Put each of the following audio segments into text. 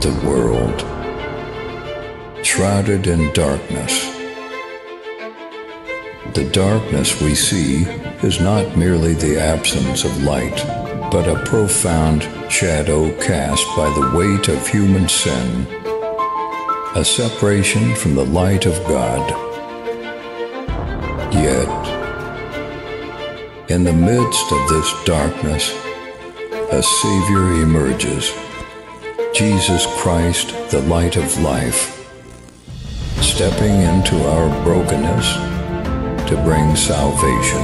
the world, shrouded in darkness. The darkness we see is not merely the absence of light, but a profound shadow cast by the weight of human sin, a separation from the light of God. Yet, in the midst of this darkness, a Savior emerges Jesus Christ, the light of life, stepping into our brokenness to bring salvation.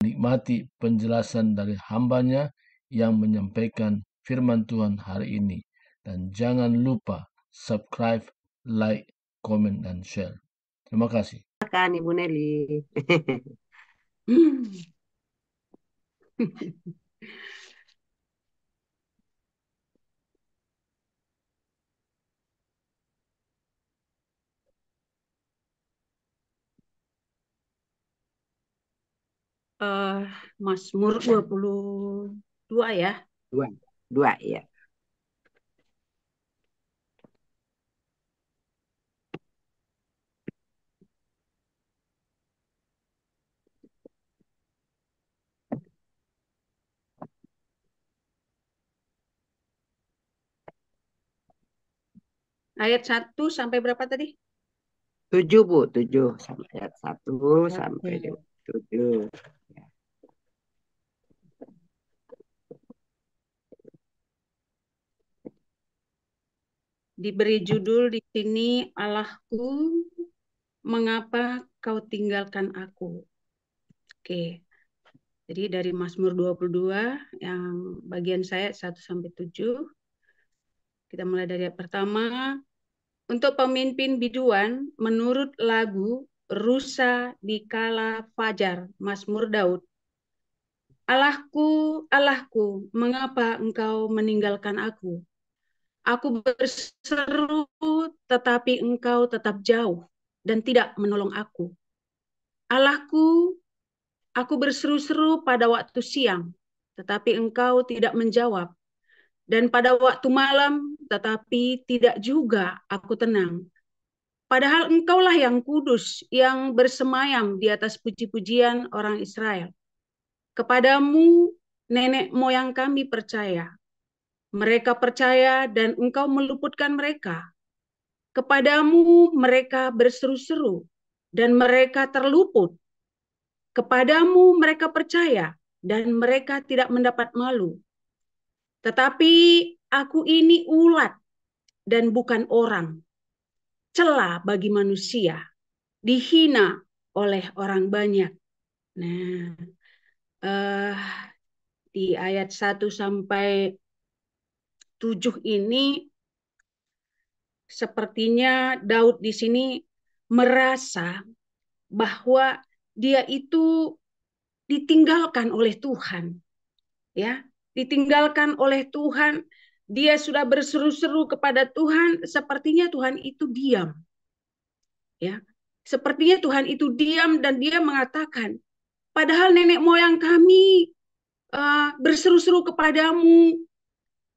Nikmati penjelasan dari hambanya yang menyampaikan firman Tuhan hari ini. Dan jangan lupa subscribe, like, comment, dan share. Terima kasih. Terima kasih, Ibu Nelly. uh, Mazmur 22 ya. Dua, dua ya. Ayat 1 sampai berapa tadi? 7, Bu. 7 sampai ayat 1 sampai 7. diberi judul di sini Allahku, mengapa kau tinggalkan aku? Oke. Jadi dari Mazmur 22 yang bagian saya 1 sampai 7. Kita mulai dari yang pertama. Untuk pemimpin biduan menurut lagu Rusa di kala fajar Mazmur Daud. Allahku, Allahku, mengapa engkau meninggalkan aku? Aku berseru, tetapi engkau tetap jauh dan tidak menolong aku. Allahku, aku berseru-seru pada waktu siang, tetapi engkau tidak menjawab. Dan pada waktu malam, tetapi tidak juga aku tenang. Padahal engkaulah yang kudus, yang bersemayam di atas puji-pujian orang Israel. Kepadamu nenek moyang kami percaya, mereka percaya dan engkau meluputkan mereka. Kepadamu mereka berseru-seru dan mereka terluput. Kepadamu mereka percaya dan mereka tidak mendapat malu. Tetapi aku ini ulat dan bukan orang. Celah bagi manusia, dihina oleh orang banyak. Nah, uh, di ayat 1 sampai tujuh ini sepertinya Daud di sini merasa bahwa dia itu ditinggalkan oleh Tuhan. Ya, ditinggalkan oleh Tuhan, dia sudah berseru-seru kepada Tuhan, sepertinya Tuhan itu diam. Ya, sepertinya Tuhan itu diam dan dia mengatakan, padahal nenek moyang kami uh, berseru-seru kepadamu,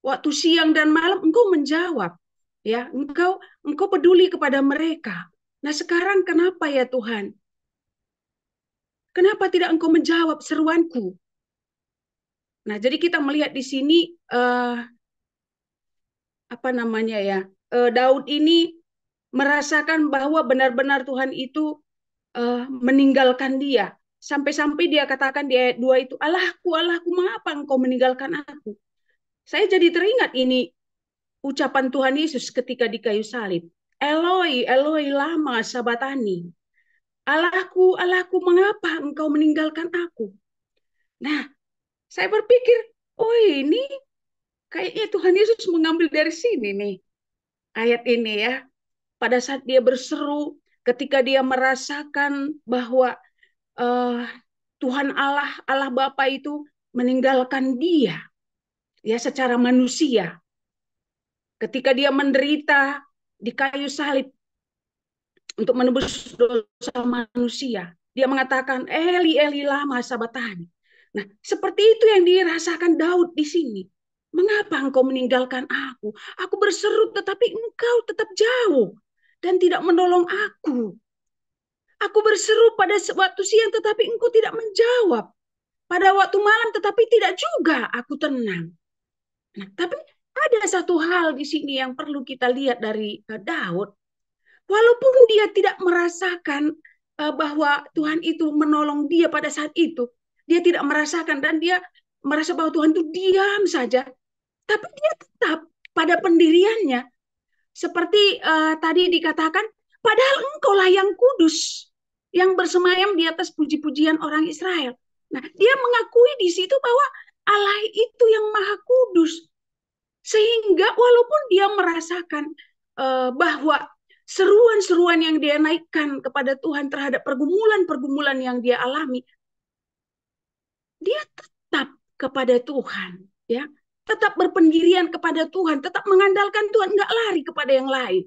waktu siang dan malam engkau menjawab ya engkau engkau peduli kepada mereka nah sekarang kenapa ya Tuhan kenapa tidak engkau menjawab seruanku nah jadi kita melihat di sini uh, apa namanya ya uh, Daud ini merasakan bahwa benar-benar Tuhan itu uh, meninggalkan dia sampai-sampai dia katakan di ayat 2 itu Allahku Allahku mengapa engkau meninggalkan aku saya jadi teringat ini ucapan Tuhan Yesus ketika di kayu salib. Eloi, Eloi lama sabatani. Allahku, Allahku, mengapa engkau meninggalkan aku? Nah, saya berpikir, oh ini kayaknya Tuhan Yesus mengambil dari sini nih. Ayat ini ya. Pada saat dia berseru, ketika dia merasakan bahwa uh, Tuhan Allah, Allah Bapa itu meninggalkan dia ya secara manusia. Ketika dia menderita di kayu salib untuk menebus dosa manusia, dia mengatakan, Eli, Eli lama sabatani. Nah, seperti itu yang dirasakan Daud di sini. Mengapa engkau meninggalkan aku? Aku berseru tetapi engkau tetap jauh dan tidak menolong aku. Aku berseru pada waktu siang tetapi engkau tidak menjawab. Pada waktu malam tetapi tidak juga aku tenang. Nah, tapi ada satu hal di sini yang perlu kita lihat dari eh, Daud. Walaupun dia tidak merasakan eh, bahwa Tuhan itu menolong dia pada saat itu, dia tidak merasakan dan dia merasa bahwa Tuhan itu diam saja. Tapi dia tetap pada pendiriannya. Seperti uh, tadi dikatakan, padahal engkaulah yang kudus, yang bersemayam di atas puji-pujian orang Israel. Nah, dia mengakui di situ bahwa Allah itu yang maha kudus. Sehingga walaupun dia merasakan uh, bahwa seruan-seruan yang dia naikkan kepada Tuhan terhadap pergumulan-pergumulan yang dia alami, dia tetap kepada Tuhan, ya. Tetap berpendirian kepada Tuhan, tetap mengandalkan Tuhan, nggak lari kepada yang lain.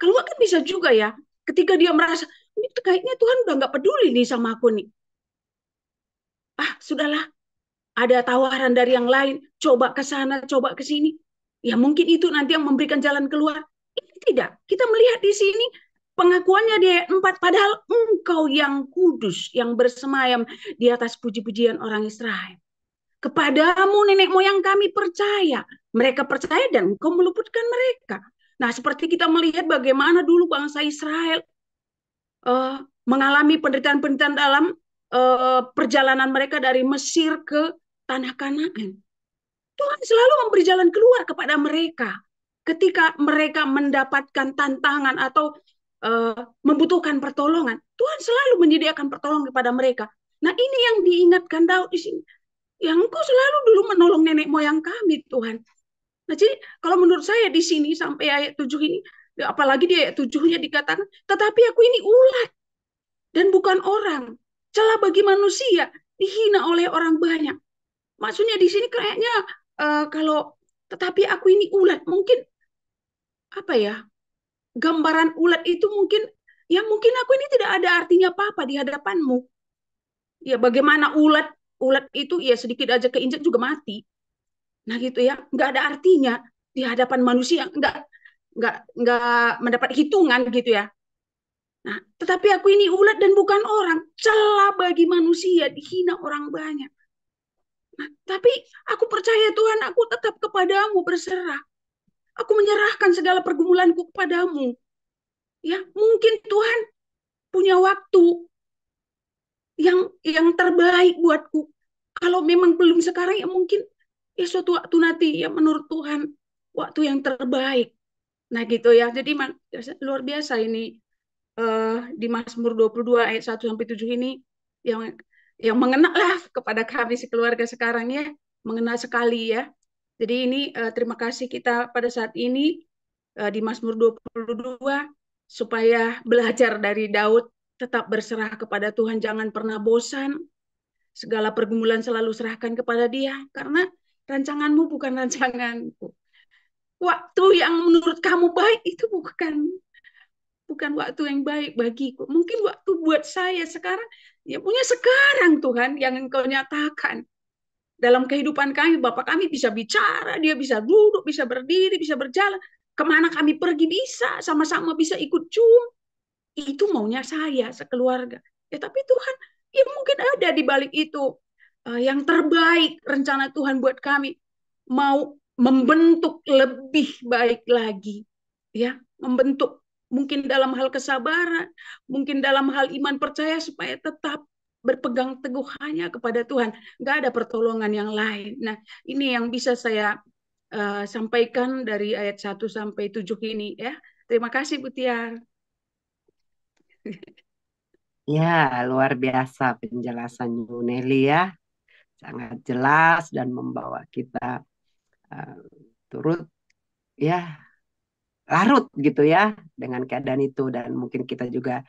Kalau kan bisa juga ya, ketika dia merasa, ini kayaknya Tuhan udah nggak peduli nih sama aku nih. Ah, sudahlah, ada tawaran dari yang lain, coba ke sana, coba ke sini. Ya mungkin itu nanti yang memberikan jalan keluar. Ini tidak. Kita melihat di sini pengakuannya di ayat 4 padahal engkau yang kudus yang bersemayam di atas puji-pujian orang Israel. Kepadamu nenek moyang kami percaya. Mereka percaya dan engkau meluputkan mereka. Nah, seperti kita melihat bagaimana dulu bangsa Israel uh, mengalami penderitaan-penderitaan dalam uh, perjalanan mereka dari Mesir ke tanah Kanaan. Tuhan selalu memberi jalan keluar kepada mereka ketika mereka mendapatkan tantangan atau uh, membutuhkan pertolongan. Tuhan selalu menyediakan pertolongan kepada mereka. Nah, ini yang diingatkan Daud di sini. Yang engkau selalu dulu menolong nenek moyang kami, Tuhan. Nah, jadi kalau menurut saya di sini sampai ayat 7 ini, ya, apalagi di ayat 7-nya dikatakan, tetapi aku ini ulat dan bukan orang. Celah bagi manusia, dihina oleh orang banyak maksudnya di sini kayaknya uh, kalau tetapi aku ini ulat mungkin apa ya gambaran ulat itu mungkin ya mungkin aku ini tidak ada artinya apa-apa di hadapanmu ya bagaimana ulat ulat itu ya sedikit aja keinjak juga mati nah gitu ya nggak ada artinya di hadapan manusia nggak nggak nggak mendapat hitungan gitu ya Nah, tetapi aku ini ulat dan bukan orang. Celah bagi manusia, dihina orang banyak. Tapi aku percaya Tuhan, aku tetap kepadamu berserah. Aku menyerahkan segala pergumulanku kepadamu. Ya, mungkin Tuhan punya waktu yang yang terbaik buatku. Kalau memang belum sekarang ya mungkin ya suatu waktu nanti ya menurut Tuhan waktu yang terbaik. Nah gitu ya. Jadi luar biasa ini uh, di Mazmur 22 ayat 1 sampai 7 ini yang yang mengena lah kepada kami sekeluarga sekarang ya mengena sekali ya. Jadi ini uh, terima kasih kita pada saat ini uh, di Mazmur 22 supaya belajar dari Daud tetap berserah kepada Tuhan jangan pernah bosan segala pergumulan selalu serahkan kepada Dia karena rancanganmu bukan rancanganku waktu yang menurut kamu baik itu bukan bukan waktu yang baik bagiku. Mungkin waktu buat saya sekarang, ya punya sekarang Tuhan yang Engkau nyatakan. Dalam kehidupan kami, Bapak kami bisa bicara, dia bisa duduk, bisa berdiri, bisa berjalan. Kemana kami pergi bisa, sama-sama bisa ikut cum. Itu maunya saya sekeluarga. Ya tapi Tuhan, ya mungkin ada di balik itu. Eh, yang terbaik rencana Tuhan buat kami. Mau membentuk lebih baik lagi. ya Membentuk mungkin dalam hal kesabaran, mungkin dalam hal iman percaya supaya tetap berpegang teguh hanya kepada Tuhan. Nggak ada pertolongan yang lain. Nah, ini yang bisa saya uh, sampaikan dari ayat 1 sampai 7 ini ya. Terima kasih Bu Ya, luar biasa penjelasan Bu ya. Sangat jelas dan membawa kita uh, turut ya larut gitu ya dengan keadaan itu dan mungkin kita juga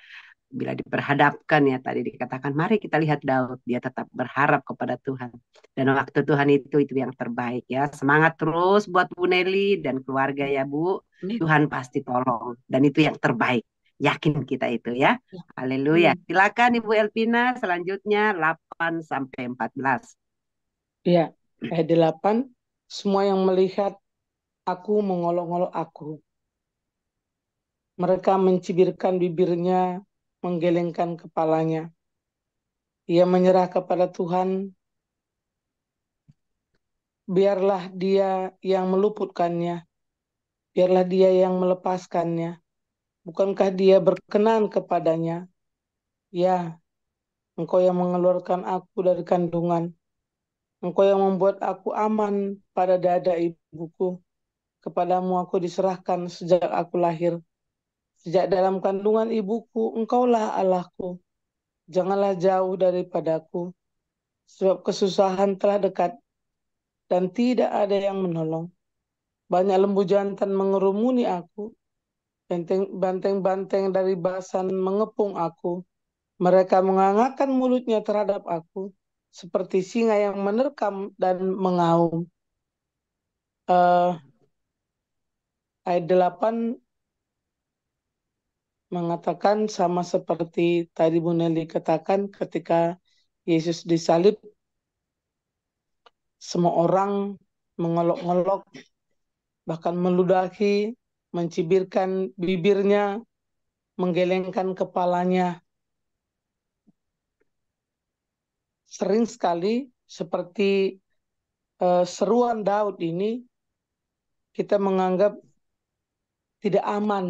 bila diperhadapkan ya tadi dikatakan mari kita lihat Daud dia tetap berharap kepada Tuhan dan waktu Tuhan itu itu yang terbaik ya semangat terus buat Bu Nelly dan keluarga ya Bu Tuhan pasti tolong dan itu yang terbaik yakin kita itu ya, ya. Haleluya silakan Ibu Elvina selanjutnya 8 sampai 14 ya eh 8 semua yang melihat aku mengolok-olok aku mereka mencibirkan bibirnya, menggelengkan kepalanya. Ia menyerah kepada Tuhan. Biarlah dia yang meluputkannya. Biarlah dia yang melepaskannya. Bukankah dia berkenan kepadanya? Ya, engkau yang mengeluarkan aku dari kandungan. Engkau yang membuat aku aman pada dada ibuku. Kepadamu aku diserahkan sejak aku lahir. Sejak dalam kandungan ibuku, engkaulah Allahku. Janganlah jauh daripadaku, sebab kesusahan telah dekat dan tidak ada yang menolong. Banyak lembu jantan mengerumuni aku, banteng-banteng dari basan mengepung aku. Mereka mengangakan mulutnya terhadap aku, seperti singa yang menerkam dan mengaum. Uh, ayat 8 mengatakan sama seperti tadi Bu Nelly katakan ketika Yesus disalib, semua orang mengolok-olok, bahkan meludahi, mencibirkan bibirnya, menggelengkan kepalanya. Sering sekali seperti uh, seruan Daud ini, kita menganggap tidak aman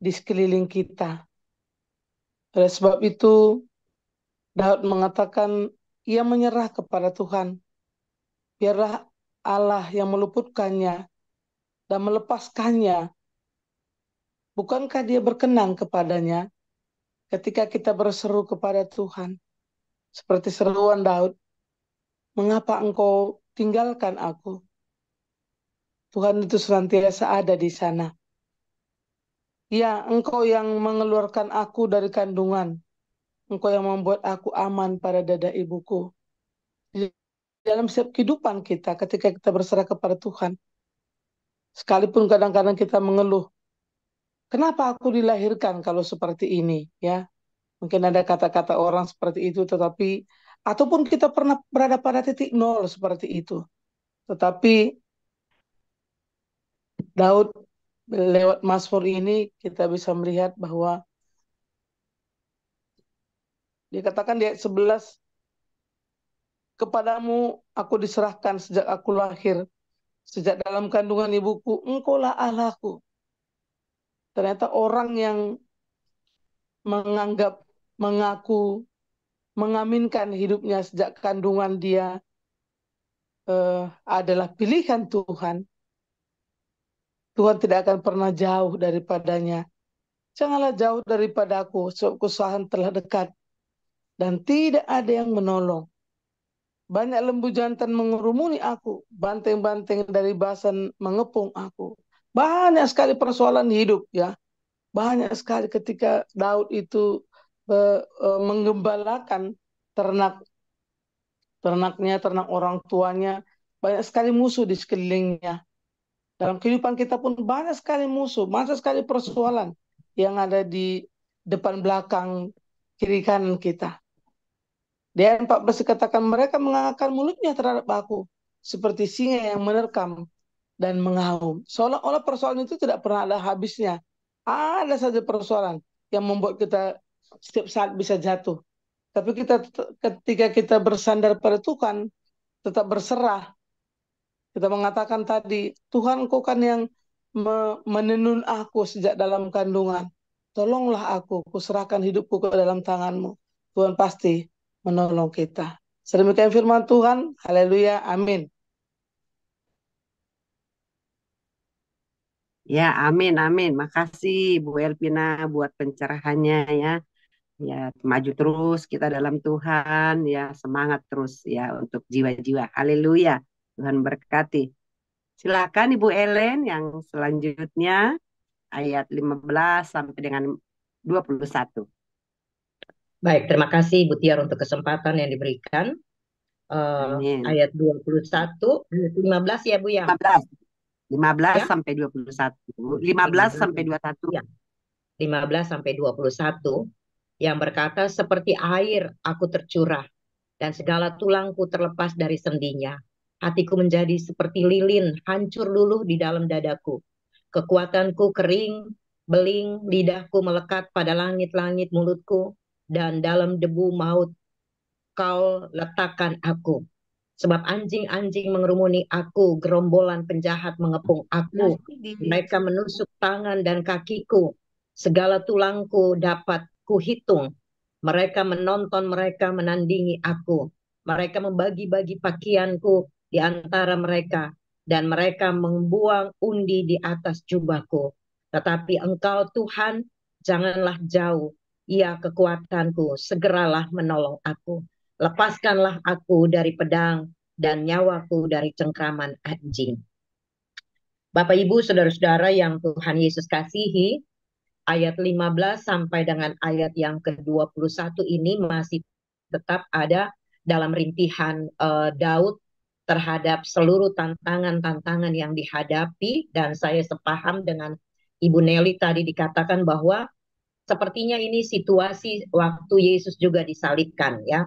di sekeliling kita. Oleh sebab itu, Daud mengatakan ia menyerah kepada Tuhan. Biarlah Allah yang meluputkannya dan melepaskannya. Bukankah dia berkenan kepadanya ketika kita berseru kepada Tuhan? Seperti seruan Daud, mengapa engkau tinggalkan aku? Tuhan itu senantiasa ada di sana. Ya, engkau yang mengeluarkan aku dari kandungan. Engkau yang membuat aku aman pada dada ibuku. dalam setiap kehidupan kita, ketika kita berserah kepada Tuhan, sekalipun kadang-kadang kita mengeluh, kenapa aku dilahirkan kalau seperti ini? Ya, mungkin ada kata-kata orang seperti itu, tetapi ataupun kita pernah berada pada titik nol seperti itu. Tetapi Daud lewat Masmur ini kita bisa melihat bahwa dikatakan di ayat 11 kepadamu aku diserahkan sejak aku lahir sejak dalam kandungan ibuku engkaulah Allahku ternyata orang yang menganggap mengaku mengaminkan hidupnya sejak kandungan dia eh, adalah pilihan Tuhan Tuhan tidak akan pernah jauh daripadanya. Janganlah jauh daripadaku. aku, sebab kesusahan telah dekat. Dan tidak ada yang menolong. Banyak lembu jantan mengerumuni aku. Banteng-banteng dari basan mengepung aku. Banyak sekali persoalan hidup ya. Banyak sekali ketika Daud itu eh, eh, menggembalakan ternak ternaknya, ternak orang tuanya. Banyak sekali musuh di sekelilingnya. Dalam kehidupan kita pun banyak sekali musuh, banyak sekali persoalan yang ada di depan belakang kiri kanan kita. Di ayat 14 dikatakan mereka mengangkat mulutnya terhadap aku seperti singa yang menerkam dan mengaum. Seolah-olah persoalan itu tidak pernah ada habisnya. Ada saja persoalan yang membuat kita setiap saat bisa jatuh. Tapi kita ketika kita bersandar pada Tuhan, tetap berserah, kita mengatakan tadi, Tuhan kau kan yang menenun aku sejak dalam kandungan. Tolonglah aku, kuserahkan hidupku ke dalam tanganmu. Tuhan pasti menolong kita. Sedemikian firman Tuhan, haleluya, amin. Ya, amin, amin. Makasih Bu Elpina buat pencerahannya ya. Ya, maju terus kita dalam Tuhan, ya semangat terus ya untuk jiwa-jiwa. Haleluya. Tuhan berkati. Silakan Ibu Ellen yang selanjutnya ayat 15 sampai dengan 21. Baik, terima kasih Ibu Tiar untuk kesempatan yang diberikan. Uh, Amin. ayat 21, 15 ya Bu ya? 15. 15 ya? sampai 21. 15, 15 sampai 21. Ya. 15 sampai 21 yang berkata seperti air aku tercurah dan segala tulangku terlepas dari sendinya. Hatiku menjadi seperti lilin, hancur luluh di dalam dadaku. Kekuatanku kering, beling, lidahku melekat pada langit-langit mulutku, dan dalam debu maut kau letakkan aku. Sebab anjing-anjing mengerumuni aku, gerombolan penjahat mengepung aku. Mereka menusuk tangan dan kakiku, segala tulangku dapat kuhitung. Mereka menonton mereka menandingi aku. Mereka membagi-bagi pakaianku di antara mereka dan mereka membuang undi di atas jubahku. Tetapi engkau Tuhan, janganlah jauh. Ya kekuatanku, segeralah menolong aku. Lepaskanlah aku dari pedang dan nyawaku dari cengkraman anjing. Bapak Ibu, saudara-saudara yang Tuhan Yesus kasihi, ayat 15 sampai dengan ayat yang ke-21 ini masih tetap ada dalam rintihan uh, Daud terhadap seluruh tantangan-tantangan yang dihadapi dan saya sepaham dengan Ibu Nelly tadi dikatakan bahwa sepertinya ini situasi waktu Yesus juga disalibkan ya.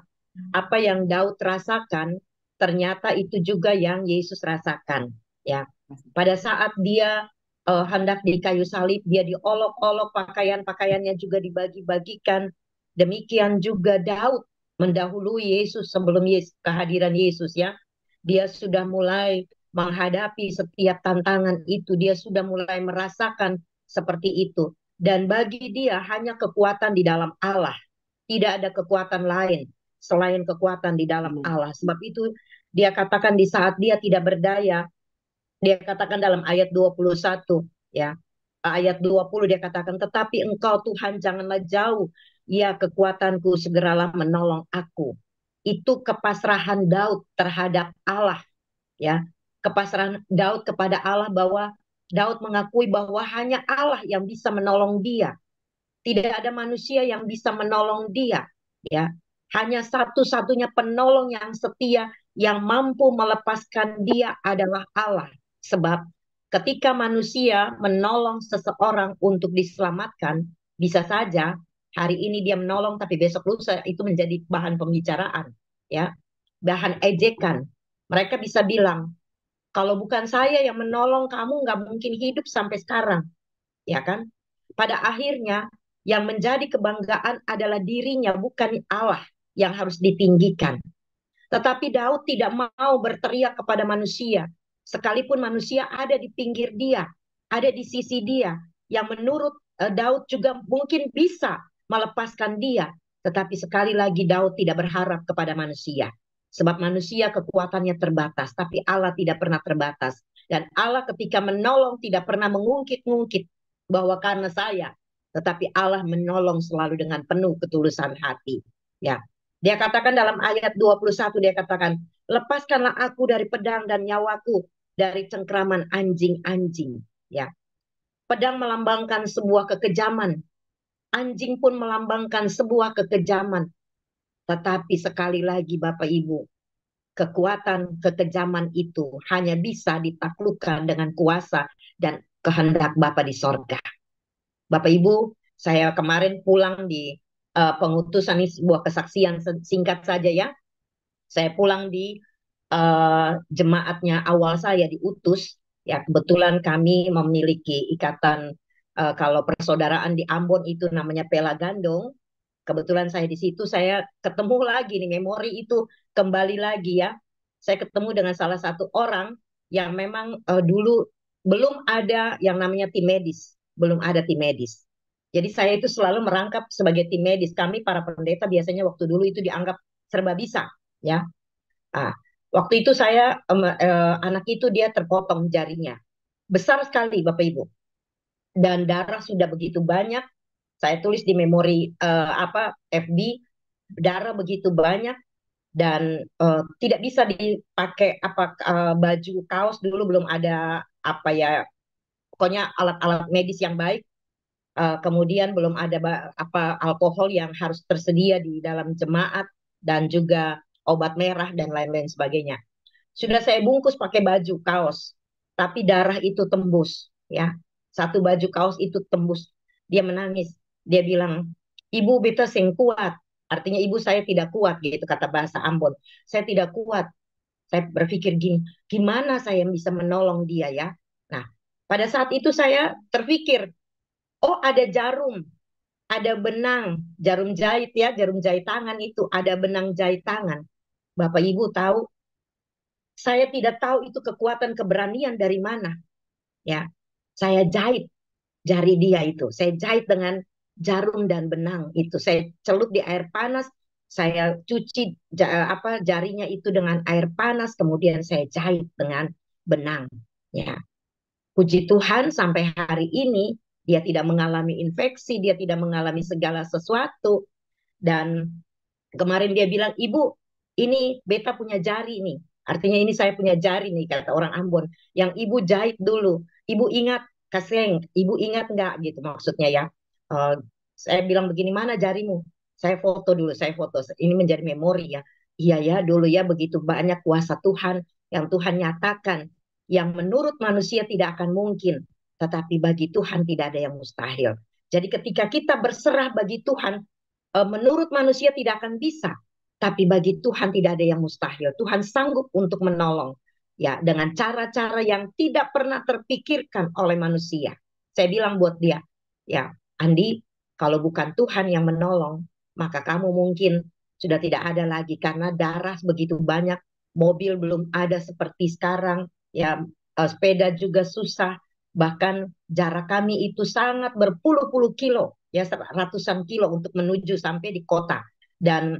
Apa yang Daud rasakan ternyata itu juga yang Yesus rasakan ya. Pada saat dia uh, hendak di kayu salib, dia diolok-olok pakaian-pakaiannya juga dibagi-bagikan. Demikian juga Daud mendahului Yesus sebelum Yesus, kehadiran Yesus ya dia sudah mulai menghadapi setiap tantangan itu, dia sudah mulai merasakan seperti itu. Dan bagi dia hanya kekuatan di dalam Allah, tidak ada kekuatan lain selain kekuatan di dalam hmm. Allah. Sebab itu dia katakan di saat dia tidak berdaya, dia katakan dalam ayat 21 ya. Ayat 20 dia katakan, "Tetapi engkau Tuhan janganlah jauh, ya kekuatanku segeralah menolong aku." itu kepasrahan Daud terhadap Allah ya kepasrahan Daud kepada Allah bahwa Daud mengakui bahwa hanya Allah yang bisa menolong dia tidak ada manusia yang bisa menolong dia ya hanya satu-satunya penolong yang setia yang mampu melepaskan dia adalah Allah sebab ketika manusia menolong seseorang untuk diselamatkan bisa saja hari ini dia menolong tapi besok lusa itu menjadi bahan pembicaraan ya bahan ejekan mereka bisa bilang kalau bukan saya yang menolong kamu nggak mungkin hidup sampai sekarang ya kan pada akhirnya yang menjadi kebanggaan adalah dirinya bukan Allah yang harus ditinggikan tetapi Daud tidak mau berteriak kepada manusia sekalipun manusia ada di pinggir dia ada di sisi dia yang menurut eh, Daud juga mungkin bisa melepaskan dia. Tetapi sekali lagi Daud tidak berharap kepada manusia. Sebab manusia kekuatannya terbatas, tapi Allah tidak pernah terbatas. Dan Allah ketika menolong tidak pernah mengungkit-ungkit bahwa karena saya. Tetapi Allah menolong selalu dengan penuh ketulusan hati. Ya, Dia katakan dalam ayat 21, dia katakan, Lepaskanlah aku dari pedang dan nyawaku dari cengkraman anjing-anjing. Ya, Pedang melambangkan sebuah kekejaman Anjing pun melambangkan sebuah kekejaman. Tetapi sekali lagi Bapak Ibu, kekuatan kekejaman itu hanya bisa ditaklukkan dengan kuasa dan kehendak Bapak di sorga. Bapak Ibu, saya kemarin pulang di uh, pengutusan ini sebuah kesaksian singkat saja ya. Saya pulang di uh, jemaatnya awal saya diutus ya kebetulan kami memiliki ikatan uh, kalau persaudaraan di Ambon itu namanya Pela Gandong. Kebetulan saya di situ, saya ketemu lagi nih memori itu kembali lagi ya. Saya ketemu dengan salah satu orang yang memang uh, dulu belum ada yang namanya tim medis, belum ada tim medis. Jadi saya itu selalu merangkap sebagai tim medis. Kami para pendeta biasanya waktu dulu itu dianggap serba bisa, ya. Ah, waktu itu saya um, uh, anak itu dia terpotong jarinya, besar sekali Bapak Ibu dan darah sudah begitu banyak. Saya tulis di memori uh, apa FB darah begitu banyak dan uh, tidak bisa dipakai apa uh, baju kaos dulu belum ada apa ya pokoknya alat-alat medis yang baik. Uh, kemudian belum ada apa alkohol yang harus tersedia di dalam jemaat dan juga obat merah dan lain-lain sebagainya. Sudah saya bungkus pakai baju kaos, tapi darah itu tembus ya satu baju kaos itu tembus. Dia menangis. Dia bilang, ibu beta sing kuat. Artinya ibu saya tidak kuat gitu kata bahasa Ambon. Saya tidak kuat. Saya berpikir gini, gimana saya bisa menolong dia ya? Nah, pada saat itu saya terpikir, oh ada jarum, ada benang, jarum jahit ya, jarum jahit tangan itu, ada benang jahit tangan. Bapak Ibu tahu, saya tidak tahu itu kekuatan keberanian dari mana. Ya, saya jahit jari dia itu. Saya jahit dengan jarum dan benang itu. Saya celup di air panas, saya cuci apa jarinya itu dengan air panas, kemudian saya jahit dengan benang. Ya, puji Tuhan sampai hari ini dia tidak mengalami infeksi, dia tidak mengalami segala sesuatu. Dan kemarin dia bilang, ibu, ini beta punya jari nih. Artinya ini saya punya jari nih kata orang Ambon yang ibu jahit dulu ibu ingat keseng, ibu ingat nggak gitu maksudnya ya. Uh, saya bilang begini mana jarimu? Saya foto dulu, saya foto. Ini menjadi memori ya. Iya ya dulu ya begitu banyak kuasa Tuhan yang Tuhan nyatakan yang menurut manusia tidak akan mungkin, tetapi bagi Tuhan tidak ada yang mustahil. Jadi ketika kita berserah bagi Tuhan, uh, menurut manusia tidak akan bisa, tapi bagi Tuhan tidak ada yang mustahil. Tuhan sanggup untuk menolong ya dengan cara-cara yang tidak pernah terpikirkan oleh manusia. Saya bilang buat dia, ya Andi, kalau bukan Tuhan yang menolong, maka kamu mungkin sudah tidak ada lagi karena darah begitu banyak, mobil belum ada seperti sekarang, ya eh, sepeda juga susah, bahkan jarak kami itu sangat berpuluh-puluh kilo, ya ratusan kilo untuk menuju sampai di kota dan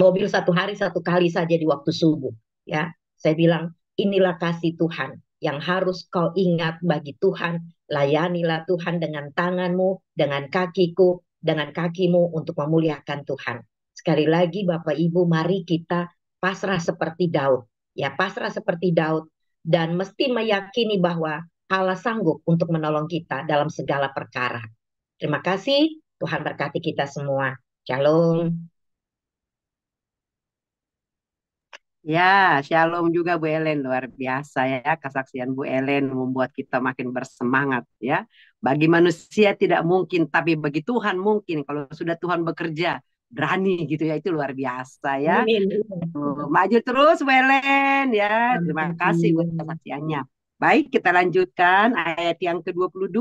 mobil satu hari satu kali saja di waktu subuh, ya saya bilang Inilah kasih Tuhan yang harus kau ingat bagi Tuhan. Layanilah Tuhan dengan tanganmu, dengan kakiku, dengan kakimu untuk memuliakan Tuhan. Sekali lagi Bapak Ibu, mari kita pasrah seperti Daud. Ya, pasrah seperti Daud dan mesti meyakini bahwa Allah sanggup untuk menolong kita dalam segala perkara. Terima kasih, Tuhan berkati kita semua. Shalom. Ya, shalom juga Bu Ellen. Luar biasa ya kesaksian Bu Ellen membuat kita makin bersemangat ya. Bagi manusia tidak mungkin, tapi bagi Tuhan mungkin. Kalau sudah Tuhan bekerja, berani gitu ya itu luar biasa ya. Amin. Maju terus Bu Ellen ya. Terima kasih buat kesaksiannya. Baik, kita lanjutkan ayat yang ke-22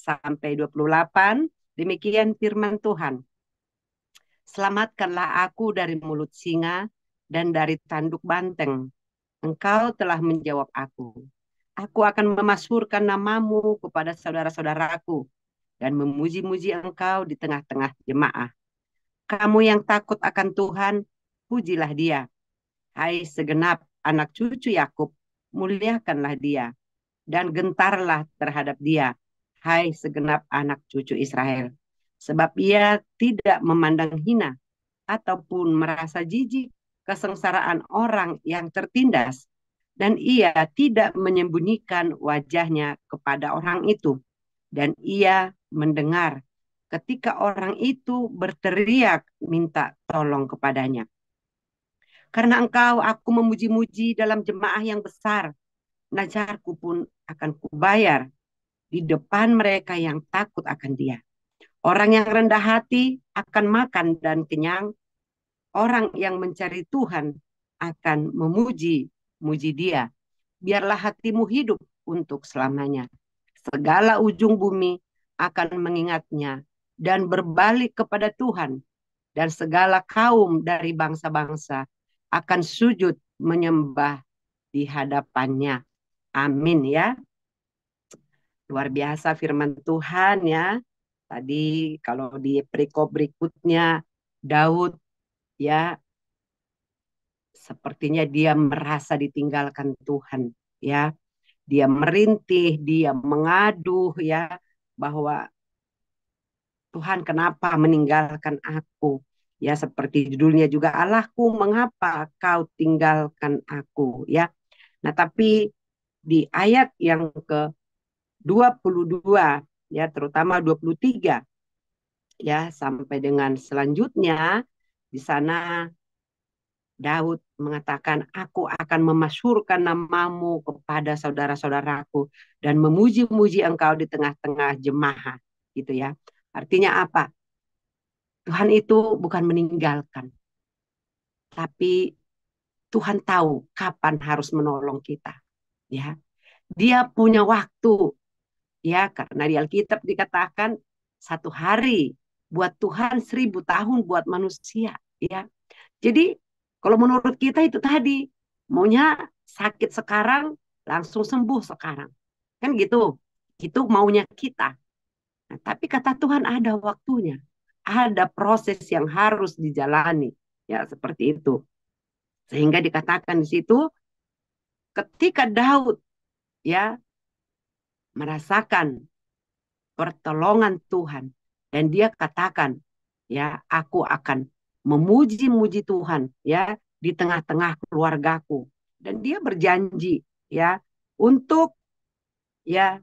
sampai 28. Demikian firman Tuhan. Selamatkanlah aku dari mulut singa dan dari tanduk banteng. Engkau telah menjawab aku. Aku akan memasurkan namamu kepada saudara-saudaraku dan memuji-muji engkau di tengah-tengah jemaah. Kamu yang takut akan Tuhan, pujilah dia. Hai segenap anak cucu Yakub, muliakanlah dia dan gentarlah terhadap dia. Hai segenap anak cucu Israel, sebab ia tidak memandang hina ataupun merasa jijik kesengsaraan orang yang tertindas, dan ia tidak menyembunyikan wajahnya kepada orang itu, dan ia mendengar ketika orang itu berteriak minta tolong kepadanya. Karena engkau aku memuji-muji dalam jemaah yang besar, najarku pun akan kubayar di depan mereka yang takut akan dia. Orang yang rendah hati akan makan dan kenyang, Orang yang mencari Tuhan akan memuji, muji dia. Biarlah hatimu hidup untuk selamanya. Segala ujung bumi akan mengingatnya dan berbalik kepada Tuhan. Dan segala kaum dari bangsa-bangsa akan sujud menyembah di hadapannya. Amin ya. Luar biasa firman Tuhan ya. Tadi kalau di perikop berikutnya Daud ya sepertinya dia merasa ditinggalkan Tuhan ya dia merintih dia mengaduh ya bahwa Tuhan kenapa meninggalkan aku ya seperti judulnya juga Allahku mengapa kau tinggalkan aku ya nah tapi di ayat yang ke 22 ya terutama 23 ya sampai dengan selanjutnya di sana Daud mengatakan, aku akan memasyurkan namamu kepada saudara-saudaraku dan memuji-muji engkau di tengah-tengah jemaah. Gitu ya. Artinya apa? Tuhan itu bukan meninggalkan. Tapi Tuhan tahu kapan harus menolong kita. Ya. Dia punya waktu. Ya, karena di Alkitab dikatakan satu hari buat Tuhan seribu tahun buat manusia ya. Jadi kalau menurut kita itu tadi maunya sakit sekarang langsung sembuh sekarang. Kan gitu. Itu maunya kita. Nah, tapi kata Tuhan ada waktunya. Ada proses yang harus dijalani. Ya, seperti itu. Sehingga dikatakan di situ ketika Daud ya merasakan pertolongan Tuhan dan dia katakan ya aku akan memuji-muji Tuhan ya di tengah-tengah keluargaku dan dia berjanji ya untuk ya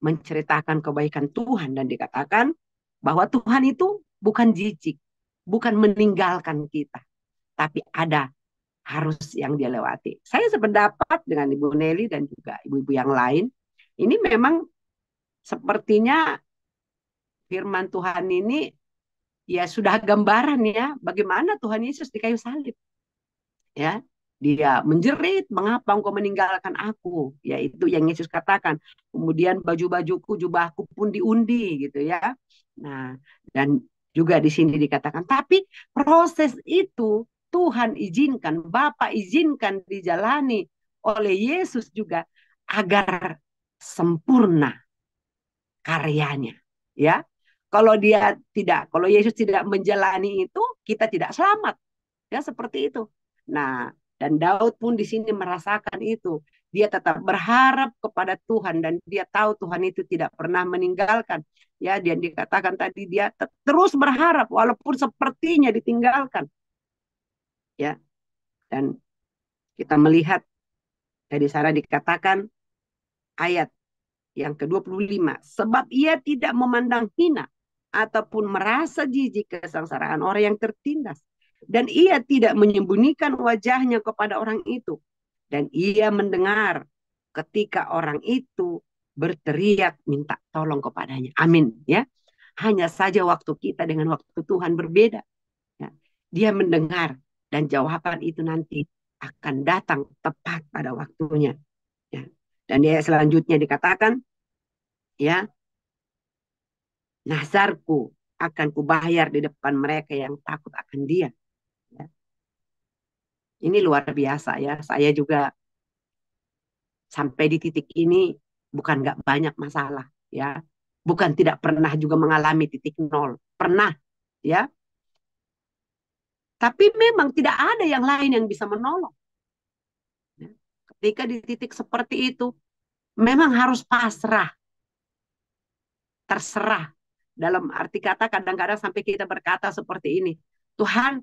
menceritakan kebaikan Tuhan dan dikatakan bahwa Tuhan itu bukan jijik, bukan meninggalkan kita, tapi ada harus yang dia lewati. Saya sependapat dengan Ibu Nelly dan juga ibu-ibu yang lain. Ini memang sepertinya firman Tuhan ini ya sudah gambaran ya bagaimana Tuhan Yesus di kayu salib. Ya, dia menjerit, "Mengapa engkau meninggalkan aku?" Yaitu yang Yesus katakan. Kemudian baju-bajuku, jubahku pun diundi gitu ya. Nah, dan juga di sini dikatakan, tapi proses itu Tuhan izinkan, Bapa izinkan dijalani oleh Yesus juga agar sempurna karyanya ya kalau dia tidak, kalau Yesus tidak menjalani itu, kita tidak selamat. Ya seperti itu. Nah, dan Daud pun di sini merasakan itu. Dia tetap berharap kepada Tuhan dan dia tahu Tuhan itu tidak pernah meninggalkan. Ya, dia dikatakan tadi dia terus berharap walaupun sepertinya ditinggalkan. Ya. Dan kita melihat dari sana dikatakan ayat yang ke-25, sebab ia tidak memandang hina ataupun merasa jijik kesengsaraan orang yang tertindas dan ia tidak menyembunyikan wajahnya kepada orang itu dan ia mendengar ketika orang itu berteriak minta tolong kepadanya amin ya hanya saja waktu kita dengan waktu Tuhan berbeda ya. dia mendengar dan jawaban itu nanti akan datang tepat pada waktunya ya. dan dia selanjutnya dikatakan ya Nazarku akan kubayar di depan mereka yang takut akan dia. Ya. Ini luar biasa ya. Saya juga sampai di titik ini bukan nggak banyak masalah ya. Bukan tidak pernah juga mengalami titik nol. Pernah ya. Tapi memang tidak ada yang lain yang bisa menolong. Ya. Ketika di titik seperti itu, memang harus pasrah. Terserah dalam arti kata kadang-kadang sampai kita berkata seperti ini, Tuhan,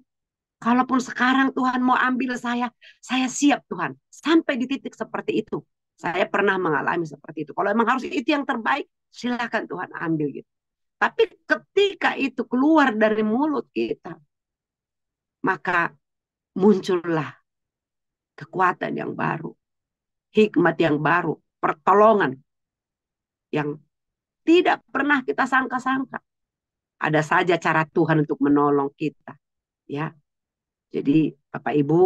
kalaupun sekarang Tuhan mau ambil saya, saya siap Tuhan. Sampai di titik seperti itu. Saya pernah mengalami seperti itu. Kalau emang harus itu yang terbaik, silahkan Tuhan ambil gitu. Tapi ketika itu keluar dari mulut kita, maka muncullah kekuatan yang baru, hikmat yang baru, pertolongan yang tidak pernah kita sangka-sangka. Ada saja cara Tuhan untuk menolong kita, ya. Jadi Bapak Ibu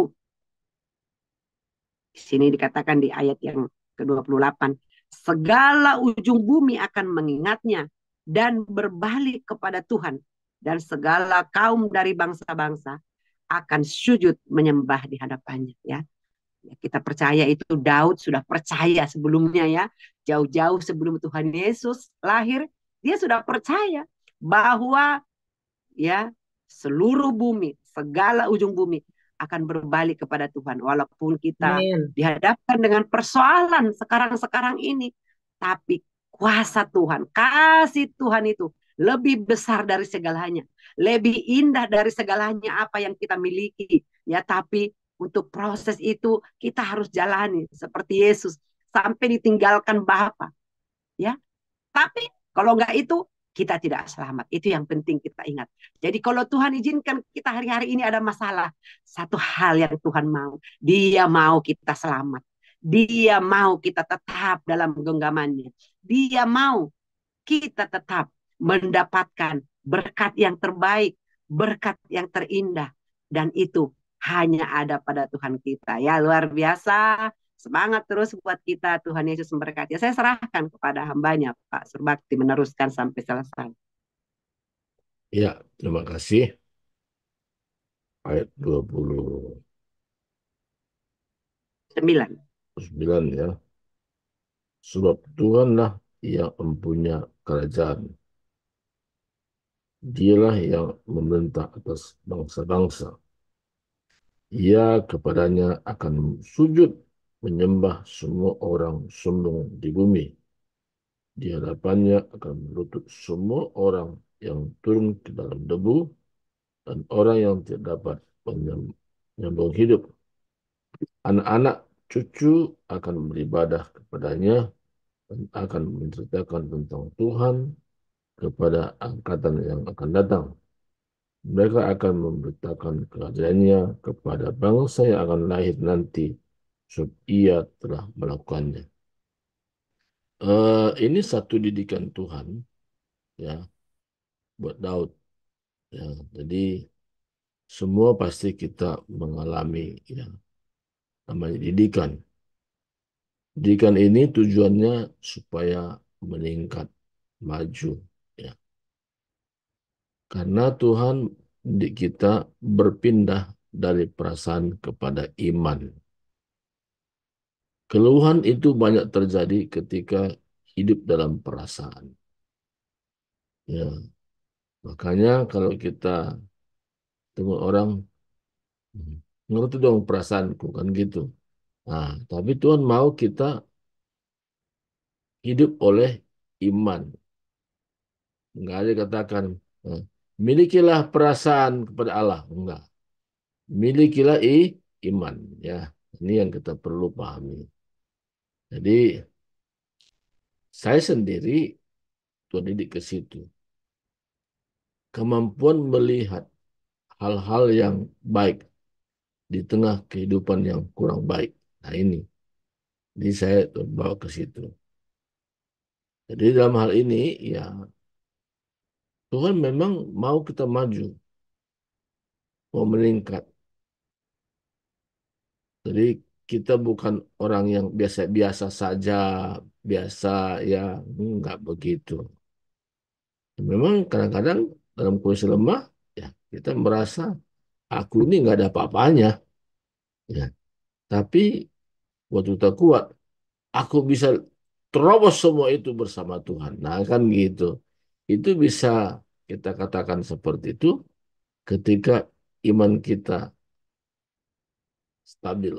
di sini dikatakan di ayat yang ke-28, segala ujung bumi akan mengingatnya dan berbalik kepada Tuhan dan segala kaum dari bangsa-bangsa akan sujud menyembah di hadapannya ya. Kita percaya itu Daud sudah percaya sebelumnya ya. Jauh-jauh sebelum Tuhan Yesus lahir, dia sudah percaya bahwa ya seluruh bumi, segala ujung bumi akan berbalik kepada Tuhan walaupun kita Amen. dihadapkan dengan persoalan sekarang-sekarang ini tapi kuasa Tuhan, kasih Tuhan itu lebih besar dari segalanya, lebih indah dari segalanya apa yang kita miliki ya tapi untuk proses itu kita harus jalani seperti Yesus sampai ditinggalkan Bapa. Ya. Tapi kalau enggak itu kita tidak selamat. Itu yang penting kita ingat. Jadi kalau Tuhan izinkan kita hari-hari ini ada masalah, satu hal yang Tuhan mau, Dia mau kita selamat. Dia mau kita tetap dalam genggamannya. Dia mau kita tetap mendapatkan berkat yang terbaik, berkat yang terindah dan itu hanya ada pada Tuhan kita. Ya, luar biasa. Semangat terus buat kita. Tuhan Yesus memberkati. Saya serahkan kepada hambanya, Pak Surbakti, meneruskan sampai selesai. Ya, terima kasih. Ayat 29. 9. 9 ya. Sebab Tuhanlah yang mempunyai kerajaan. Dialah yang memerintah atas bangsa-bangsa ia kepadanya akan sujud menyembah semua orang sombong di bumi. Di hadapannya akan menutup semua orang yang turun ke dalam debu dan orang yang tidak dapat menyambung hidup. Anak-anak cucu akan beribadah kepadanya dan akan menceritakan tentang Tuhan kepada angkatan yang akan datang mereka akan memberitakan kerajaannya kepada bangsa yang akan lahir nanti, sebab ia telah melakukannya. Uh, ini satu didikan Tuhan, ya, buat Daud. Ya, jadi semua pasti kita mengalami ya, namanya didikan. Didikan ini tujuannya supaya meningkat, maju, karena Tuhan kita berpindah dari perasaan kepada iman. Keluhan itu banyak terjadi ketika hidup dalam perasaan. Ya. Makanya kalau kita temu orang hmm, ngerti dong perasaanku kan gitu. Nah, tapi Tuhan mau kita hidup oleh iman. Enggak ada katakan nah, eh, Milikilah perasaan kepada Allah. Enggak. Milikilah i, iman. Ya, Ini yang kita perlu pahami. Jadi, saya sendiri Tuhan didik ke situ. Kemampuan melihat hal-hal yang baik di tengah kehidupan yang kurang baik. Nah ini. Jadi saya bawa ke situ. Jadi dalam hal ini ya Tuhan memang mau kita maju, mau meningkat. Jadi kita bukan orang yang biasa-biasa saja, biasa ya nggak begitu. Memang kadang-kadang dalam kondisi lemah, ya kita merasa aku ini nggak ada apa-apanya. Ya. Tapi waktu kita kuat, aku bisa terobos semua itu bersama Tuhan. Nah kan gitu. Itu bisa kita katakan seperti itu ketika iman kita stabil.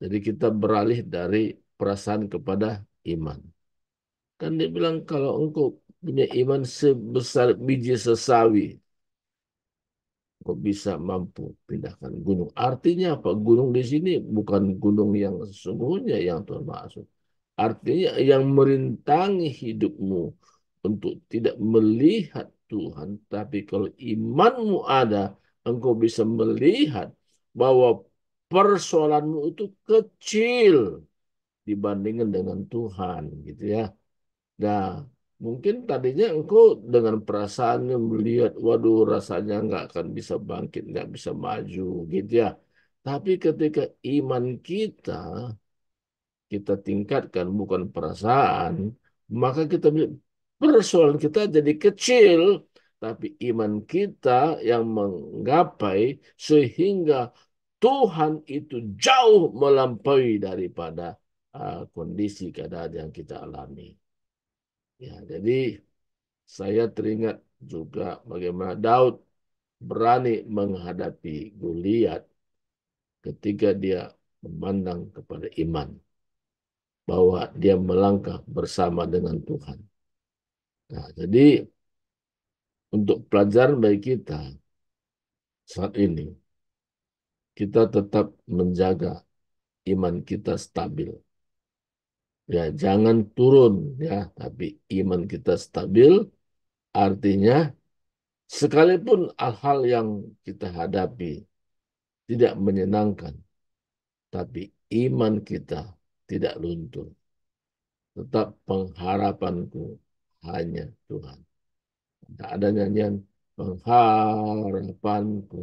Jadi kita beralih dari perasaan kepada iman. Kan dia bilang kalau engkau punya iman sebesar biji sesawi, kau bisa mampu pindahkan gunung. Artinya apa? Gunung di sini bukan gunung yang sesungguhnya yang Tuhan maksud. Artinya yang merintangi hidupmu, untuk tidak melihat Tuhan, tapi kalau imanmu ada, engkau bisa melihat bahwa persoalanmu itu kecil dibandingkan dengan Tuhan gitu ya. Nah, mungkin tadinya engkau dengan perasaannya melihat, waduh rasanya nggak akan bisa bangkit, nggak bisa maju gitu ya. Tapi ketika iman kita, kita tingkatkan bukan perasaan, maka kita persoalan kita jadi kecil, tapi iman kita yang menggapai sehingga Tuhan itu jauh melampaui daripada uh, kondisi keadaan yang kita alami. Ya, jadi saya teringat juga bagaimana Daud berani menghadapi Goliat ketika dia memandang kepada iman bahwa dia melangkah bersama dengan Tuhan. Nah, jadi untuk pelajar baik kita saat ini, kita tetap menjaga iman kita stabil. Ya, jangan turun ya, tapi iman kita stabil artinya sekalipun hal-hal yang kita hadapi tidak menyenangkan, tapi iman kita tidak luntur. Tetap pengharapanku hanya Tuhan. Tak ada nyanyian pengharapanku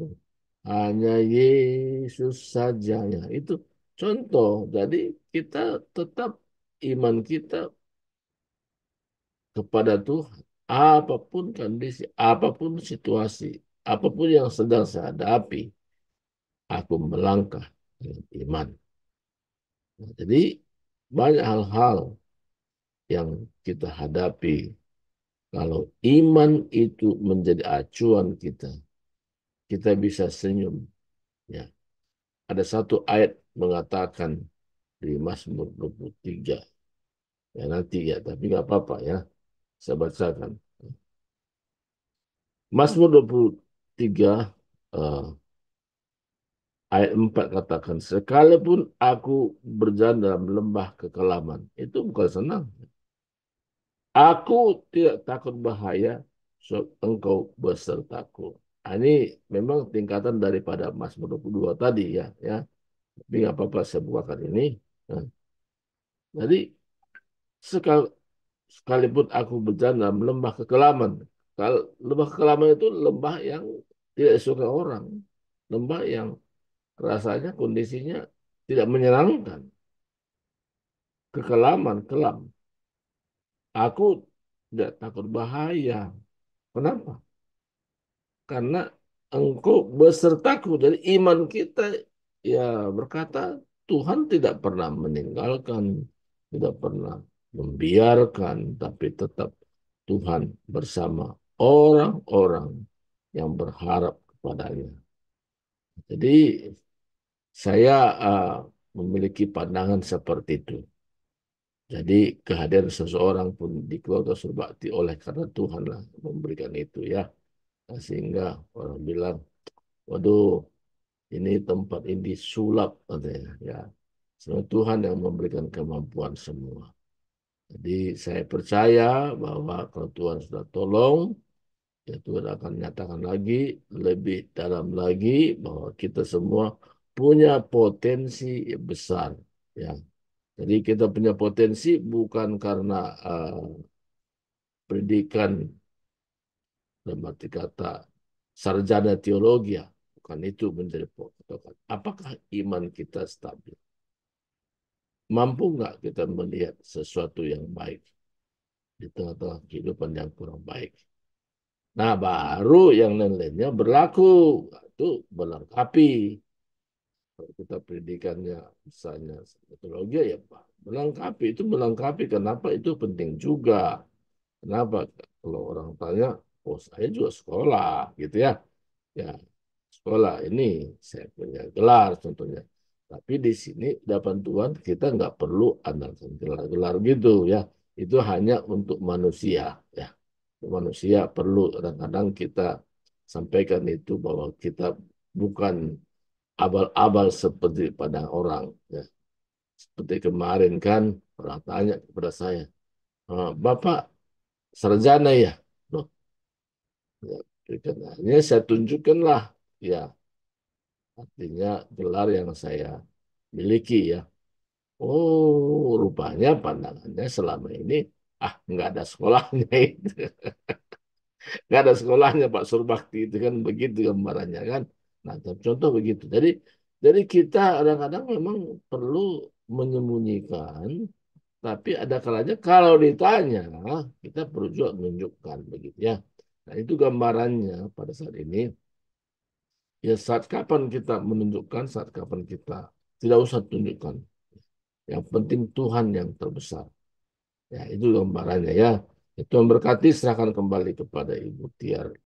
hanya Yesus saja ya. Itu contoh. Jadi kita tetap iman kita kepada Tuhan. Apapun kondisi, apapun situasi, apapun yang sedang saya hadapi, aku melangkah dengan iman. Nah, jadi banyak hal-hal yang kita hadapi. Kalau iman itu menjadi acuan kita, kita bisa senyum. Ya. Ada satu ayat mengatakan di Mazmur 23. Ya nanti ya, tapi nggak apa-apa ya. Saya bacakan. Mazmur 23 uh, eh, ayat 4 katakan sekalipun aku berjalan dalam lembah kekelaman itu bukan senang Aku tidak takut bahaya, so engkau besertaku. Ah, ini memang tingkatan daripada Mas 22 tadi ya, ya. Tapi nggak apa-apa saya bukakan ini. Nah, jadi sekalipun aku berjalan dalam lembah kekelaman, kalau lembah kekelaman itu lembah yang tidak suka orang, lembah yang rasanya kondisinya tidak menyenangkan, kekelaman, kelam. Aku tidak takut bahaya. Kenapa? Karena engkau besertaku. Jadi iman kita ya berkata Tuhan tidak pernah meninggalkan, tidak pernah membiarkan, tapi tetap Tuhan bersama orang-orang yang berharap kepadanya. Jadi saya uh, memiliki pandangan seperti itu. Jadi kehadiran seseorang pun di keluarga berbakti oleh karena Tuhanlah memberikan itu ya. Nah, sehingga orang bilang, waduh ini tempat ini sulap katanya ya. Sebenarnya Tuhan yang memberikan kemampuan semua. Jadi saya percaya bahwa kalau Tuhan sudah tolong, ya Tuhan akan nyatakan lagi, lebih dalam lagi bahwa kita semua punya potensi besar ya. Jadi kita punya potensi bukan karena uh, pendidikan dalam arti kata sarjana teologi, ya. bukan itu menjadi patokan. Apakah iman kita stabil? Mampu nggak kita melihat sesuatu yang baik di tengah-tengah kehidupan yang kurang baik? Nah, baru yang lain-lainnya berlaku. Itu melengkapi kalau kita pendidikannya misalnya metodologi ya Pak. Melengkapi itu melengkapi kenapa itu penting juga. Kenapa kalau orang tanya, oh saya juga sekolah gitu ya. Ya, sekolah ini saya punya gelar contohnya. Tapi di sini dapat bantuan kita nggak perlu andalkan gelar-gelar gitu ya. Itu hanya untuk manusia ya. manusia perlu kadang-kadang kita sampaikan itu bahwa kita bukan abal-abal seperti pada orang. Ya. Seperti kemarin kan orang tanya kepada saya, eh, Bapak sarjana ya? loh, ya hanya saya tunjukkanlah ya artinya gelar yang saya miliki ya. Oh, rupanya pandangannya selama ini ah nggak ada sekolahnya itu. nggak ada sekolahnya Pak Surbakti itu kan begitu gambarannya kan. Nah, contoh begitu. Jadi jadi kita kadang-kadang memang perlu menyembunyikan, tapi ada kalanya kalau ditanya kita perlu juga menunjukkan begitu ya. Nah itu gambarannya pada saat ini. Ya saat kapan kita menunjukkan, saat kapan kita tidak usah tunjukkan. Yang penting Tuhan yang terbesar. Ya itu gambarannya ya. Tuhan berkati serahkan kembali kepada Ibu Tiar.